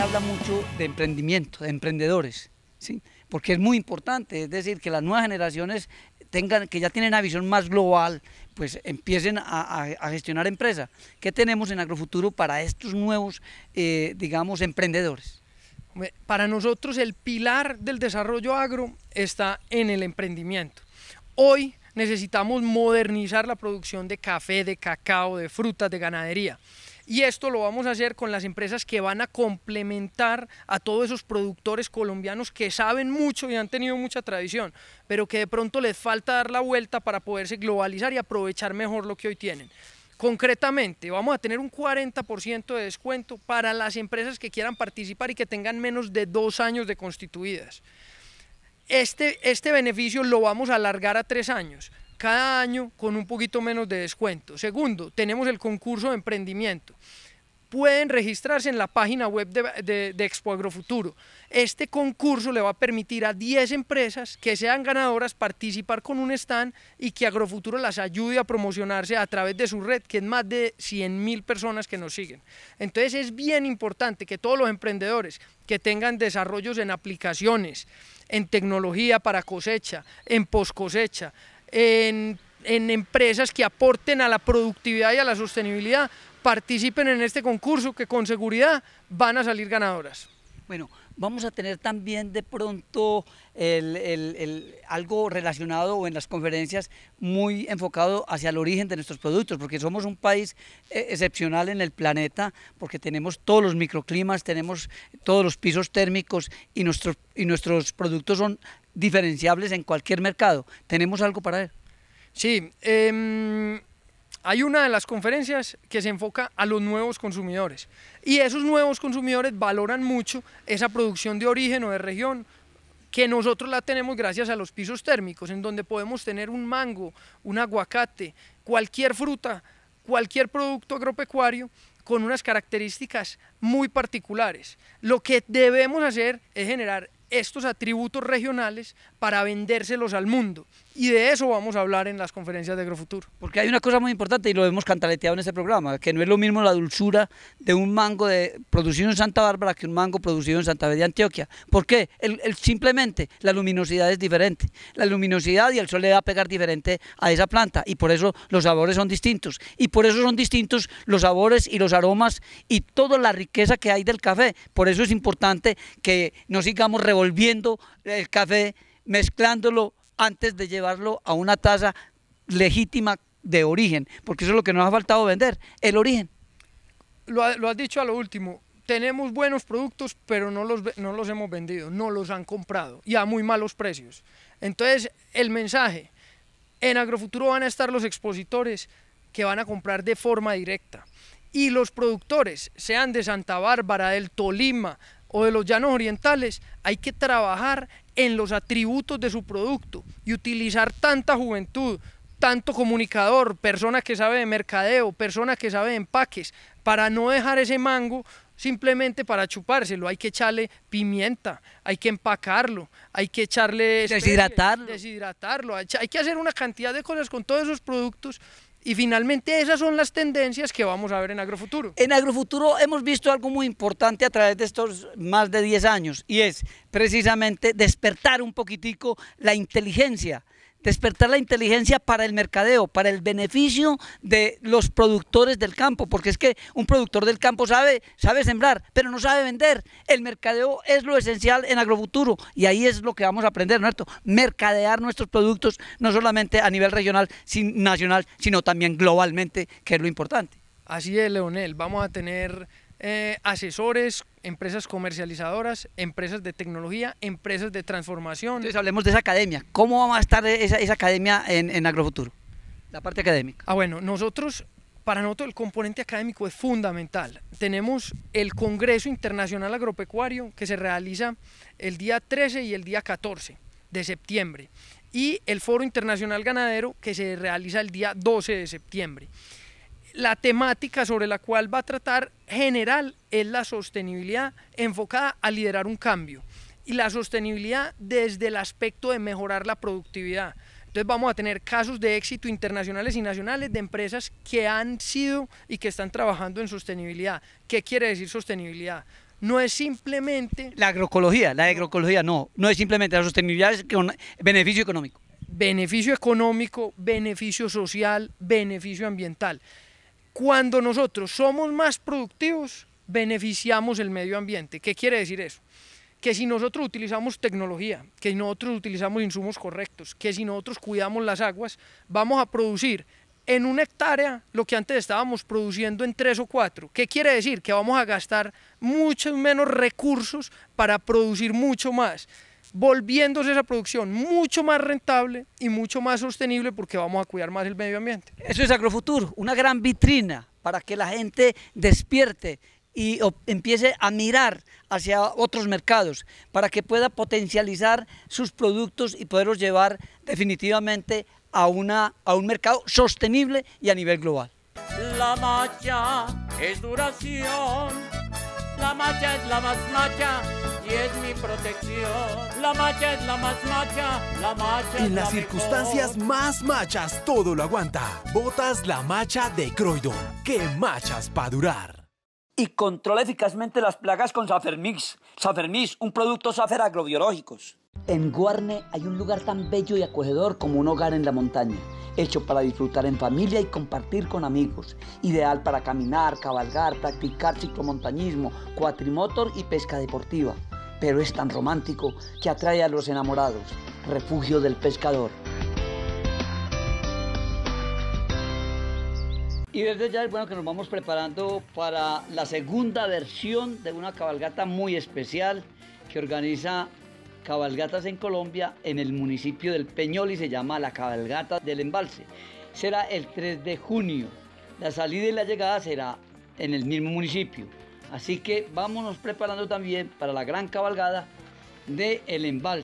habla mucho de emprendimiento, de emprendedores, ¿sí? porque es muy importante, es decir, que las nuevas generaciones tengan, que ya tienen una visión más global, pues empiecen a, gestionar empresas. ¿Qué tenemos en Agrofuturo para estos nuevos, eh, digamos, emprendedores? Para nosotros el pilar del desarrollo agro está en el emprendimiento. Hoy necesitamos modernizar la producción de café, de cacao, de frutas, de ganadería. Y esto lo vamos a hacer con las empresas que van a complementar a todos esos productores colombianos que saben mucho y han tenido mucha tradición, pero que de pronto les falta dar la vuelta para poderse globalizar y aprovechar mejor lo que hoy tienen. Concretamente, vamos a tener un 40% de descuento para las empresas que quieran participar y que tengan menos de dos años de constituidas. Este, este beneficio lo vamos a alargar a tres años cada año con un poquito menos de descuento. Segundo, tenemos el concurso de emprendimiento. Pueden registrarse en la página web de, Expo Agrofuturo. Este concurso le va a permitir a 10 empresas que sean ganadoras participar con un stand y que Agrofuturo las ayude a promocionarse a través de su red, que es más de 100.000 personas que nos siguen. Entonces es bien importante que todos los emprendedores que tengan desarrollos en aplicaciones, en tecnología para cosecha, en cosecha en, empresas que aporten a la productividad y a la sostenibilidad, participen en este concurso que con seguridad van a salir ganadoras. Bueno, vamos a tener también de pronto el, algo relacionado o en las conferencias muy enfocado hacia el origen de nuestros productos, porque somos un país eh, excepcional en el planeta, porque tenemos todos los microclimas, tenemos todos los pisos térmicos y nuestros, y nuestros productos son diferenciables en cualquier mercado. ¿Tenemos algo para él? Sí, em, hay una de las conferencias que se enfoca a los nuevos consumidores y esos nuevos consumidores valoran mucho esa producción de origen o de región que nosotros la tenemos gracias a los pisos térmicos, en donde podemos tener un mango, un aguacate, cualquier fruta, cualquier producto agropecuario con unas características muy particulares. Lo que debemos hacer es generar estos atributos regionales para vendérselos al mundo. Y de eso vamos a hablar en las conferencias de GroFutur, Porque hay una cosa muy importante y lo hemos cantaleteado en este programa, que no es lo mismo la dulzura de un mango de, producido en Santa Bárbara que un mango producido en Santa Fe de Antioquia. ¿Por qué? simplemente la luminosidad es diferente. La luminosidad y el sol le va a pegar diferente a esa planta y por eso los sabores son distintos. Y por eso son distintos los sabores y los aromas y toda la riqueza que hay del café. Por eso es importante que no sigamos revolviendo el café, mezclándolo antes de llevarlo a una tasa legítima de origen, porque eso es lo que nos ha faltado vender, el origen. Lo, has dicho a lo último, tenemos buenos productos, pero no los, no los hemos vendido, no los han comprado y a muy malos precios. Entonces, el mensaje, en Agrofuturo van a estar los expositores que van a comprar de forma directa y los productores, sean de Santa Bárbara, del Tolima o de los llanos orientales, hay que trabajar en los atributos de su producto y utilizar tanta juventud, tanto comunicador, persona que sabe de mercadeo, persona que sabe de empaques, para no dejar ese mango simplemente para chupárselo, hay que echarle pimienta, hay que empacarlo, hay que echarle... deshidratarlo. Deshidratarlo, hay que hacer una cantidad de cosas con todos esos productos y finalmente esas son las tendencias que vamos a ver en Agrofuturo. En Agrofuturo hemos visto algo muy importante a través de estos más de 10 años y es precisamente despertar un poquitico la inteligencia, despertar la inteligencia para el mercadeo, para el beneficio de los productores del campo, porque es que un productor del campo sabe, sabe sembrar, pero no sabe vender. El mercadeo es lo esencial en Agrofuturo y ahí es lo que vamos a aprender, ¿no es cierto? Mercadear nuestros productos no solamente a nivel regional, nacional, sino también globalmente, que es lo importante. Así es, Leonel, vamos a tener eh, asesores empresas comercializadoras, empresas de tecnología, empresas de transformación. Entonces hablemos de esa academia. ¿Cómo va a estar esa, academia en, en Agrofuturo? La parte académica. Ah, bueno, nosotros para nosotros el componente académico es fundamental. Tenemos el Congreso Internacional Agropecuario que se realiza el día 13 y el día 14 de septiembre y el Foro Internacional Ganadero que se realiza el día 12 de septiembre la temática sobre la cual va a tratar general es la sostenibilidad enfocada a liderar un cambio y la sostenibilidad desde el aspecto de mejorar la productividad. Entonces vamos a tener casos de éxito internacionales y nacionales de empresas que han sido y que están trabajando en sostenibilidad. ¿Qué quiere decir sostenibilidad? No es simplemente... La agroecología, la agroecología no, no es simplemente la sostenibilidad, es beneficio económico. Beneficio económico, beneficio social, beneficio ambiental. Cuando nosotros somos más productivos, beneficiamos el medio ambiente. ¿Qué quiere decir eso? Que si nosotros utilizamos tecnología, que si nosotros utilizamos insumos correctos, que si nosotros cuidamos las aguas, vamos a producir en una hectárea lo que antes estábamos produciendo en tres o cuatro. ¿Qué quiere decir? Que vamos a gastar muchos menos recursos para producir mucho más volviéndose esa producción mucho más rentable y mucho más sostenible porque vamos a cuidar más el medio ambiente. Eso es Agrofuturo, una gran vitrina para que la gente despierte y empiece a mirar hacia otros mercados para que pueda potencializar sus productos y poderlos llevar definitivamente a, una, a un mercado sostenible y a nivel global. La macha es duración, la macha es la más macha es mi protección. La macha es la más macha, la macha. En las circunstancias más machas todo lo aguanta. Botas la macha de Croydon. ¡Qué machas para durar! Y controla eficazmente las plagas con Safermix. Safermix, un producto Safer agrobiológicos. En Guarne hay un lugar tan bello y acogedor como un hogar en la montaña, hecho para disfrutar en familia y compartir con amigos, ideal para caminar, cabalgar, practicar ciclomontañismo, cuatrimotor y pesca deportiva pero es tan romántico que atrae a los enamorados, refugio del pescador. Y desde ya es bueno que nos vamos preparando para la segunda versión de una cabalgata muy especial que organiza Cabalgatas en Colombia en el municipio del Peñol y se llama la Cabalgata del Embalse. Será el 3 de junio. La salida y la llegada será en el mismo municipio. Así que vámonos preparando también para la gran cabalgada del el embalse.